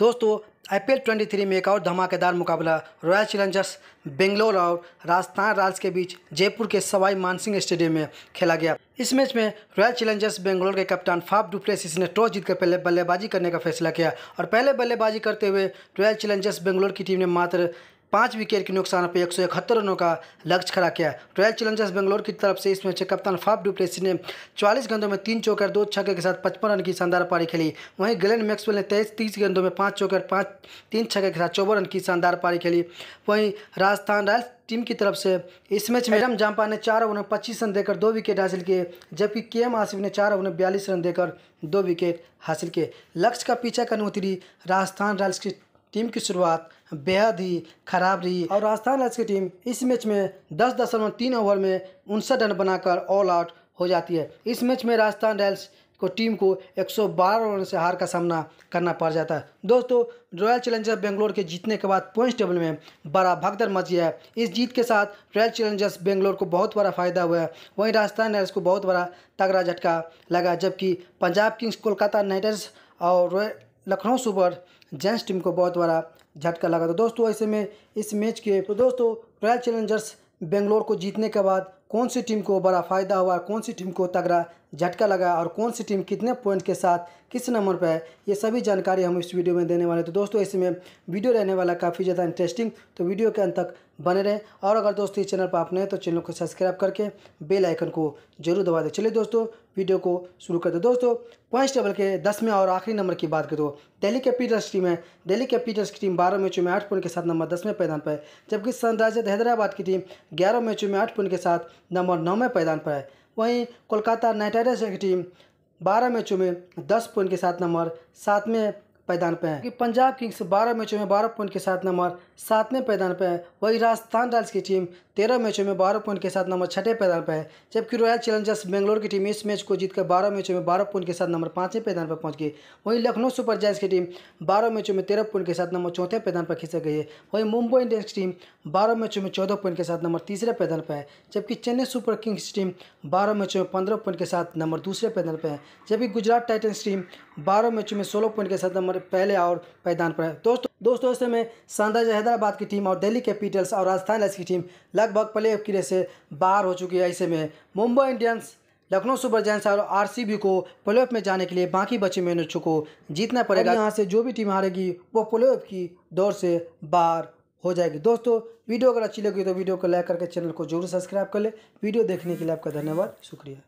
दोस्तों आईपीएल 23 में एक और धमाकेदार मुकाबला रॉयल चैलेंजर्स बेंगलोर और राजस्थान रॉयल्स के बीच जयपुर के सवाई मानसिंह स्टेडियम में खेला गया इस मैच में रॉयल चैलेंजर्स बेंगलोर के कप्तान फाफ डुप्लेसिस ने टॉस जीतकर पहले बल्लेबाजी करने का फैसला किया और पहले बल्लेबाजी करते हुए रॉयल चैलेंजर्स बेंगलोर की टीम ने मात्र पाँच विकेट के नुकसान पर एक सौ इकहत्तर रनों का लक्ष्य खड़ा किया रॉयल चैलेंजर्स बेंगलोर की तरफ से इस मैच कप्तान फाफ डुप्लेसी ने चालीस गेंदों में तीन चौकर दो छक्के के साथ पचपन रन की शानदार पारी खेली वहीं ग्लेन मैक्सवेल ने तेईस तीस गेंदों में पाँच चौकर पाँच तीन छक्के के साथ चौवन रन की शानदार पारी खेली वहीं राजस्थान रॉयल्स टीम की तरफ से इस मैच में एडम जाम्पा ने चार ओवर में पच्चीस रन देकर दो विकेट हासिल किए जबकि के एम आसिफ ने चार ओवर में बयालीस रन देकर दो विकेट हासिल किए लक्ष्य का पीछा करने उतरी राजस्थान रॉयल्स की टीम की शुरुआत बेहद ही खराब रही और राजस्थान रॉयल्स की टीम इस मैच में दस दशमलव तीन ओवर में उनसठ रन बनाकर ऑल आउट हो जाती है इस मैच में राजस्थान रॉयल्स को टीम को 112 रन से हार का सामना करना पड़ जाता है दोस्तों रॉयल चैलेंजर्स बेंगलोर के जीतने के बाद पॉइंट्स टेबल में बड़ा भगदड़ गया है इस जीत के साथ रॉयल चैलेंजर्स बेंगलोर को बहुत बड़ा फायदा हुआ है वहीं राजस्थान रॉयल्स को बहुत बड़ा तगड़ा झटका लगा जबकि Punjab Kings Kolkata Knight Riders और लखनऊ सुपर जेंट्स टीम को बहुत बड़ा झटका लगा था दोस्तों ऐसे में इस मैच के तो दोस्तों रॉयल चैलेंजर्स बेंगलोर को जीतने के बाद कौन सी टीम को बड़ा फ़ायदा हुआ कौन सी टीम को तगड़ा झटका लगा और कौन सी टीम कितने पॉइंट के साथ किस नंबर पर है ये सभी जानकारी हम इस वीडियो में देने वाले तो दोस्तों इसमें वीडियो रहने वाला काफ़ी ज़्यादा इंटरेस्टिंग तो वीडियो के अंत तक बने रहें और अगर दोस्तों इस चैनल पर आप नए तो चैनल को सब्सक्राइब करके बेल आइकन को जरूर दबा दें चलिए दोस्तों वीडियो को शुरू कर दो दोस्तों पॉइंट टेबल के दसवें और आखिरी नंबर की बात करें तो दिल्ली कैपिटल्स टीम है दिल्ली कैपिटल्स की टीम बारह मैचों में आठ पॉइंट के साथ नंबर दसवें पैदान पर है जबकि सनराइजर्स हैदराबाद की टीम ग्यारह मैचों में आठ पॉइंट के साथ नंबर नौवें पैदान पर है वहीं कोलकाता नाइट राइडर्स की टीम बारह मैचों में दस पॉइंट के साथ नंबर सात में पैदान पे हैं कि पंजाब किंग्स 12 मैचों में 12 पॉइंट के साथ नंबर सातवें पैदान पे है वही राजस्थान रॉयल्स की टीम 13 मैचों में 12 पॉइंट के साथ नंबर छठे पैदान पे है जबकि रॉयल चैलेंजर्स बेंगलोर की टीम इस मैच को जीतकर बारह मैचों में बारह पॉइंट के साथ नंबर पाँचवें पैदान पर पहुंच गई वहीं लखनऊ सुपर जायंट्स की टीम बारह मैचों में तेरह पॉइंट के साथ नंबर चौथे पैदान पर खींच गई है वहीं मुंबई इंडियंस की टीम बारह मैचों में चौदह पॉइंट के साथ नंबर तीसरे पैदान पर है जबकि चेन्नई सुपर किंग्स टीम बारह मैचों में पंद्रह पॉइंट के साथ नंबर दूसरे पैदान पर है जबकि गुजरात टाइटन्स टीम बारह मैचों में सोलह पॉइंट के साथ नंबर पहले और पैदान पर है दोस्तों दोस्तों ऐसे में सनराइजर हैदराबाद की टीम और दिल्ली कैपिटल्स और राजस्थान रॉयल्स की टीम लगभग प्ले ऑफ की रेस से बाहर हो चुकी है ऐसे में Mumbai Indians Lucknow Super Giants और आरसीबी को प्लेऑफ में जाने के लिए बाकी बचे मैन को जीतना पड़ेगा यहाँ से जो भी टीम हारेगी वो प्लेऑफ की दौर से बाहर हो जाएगी दोस्तों वीडियो अगर अच्छी लगी तो वीडियो को लाइक करके चैनल को जरूर सब्सक्राइब कर ले वीडियो देखने के लिए आपका धन्यवाद शुक्रिया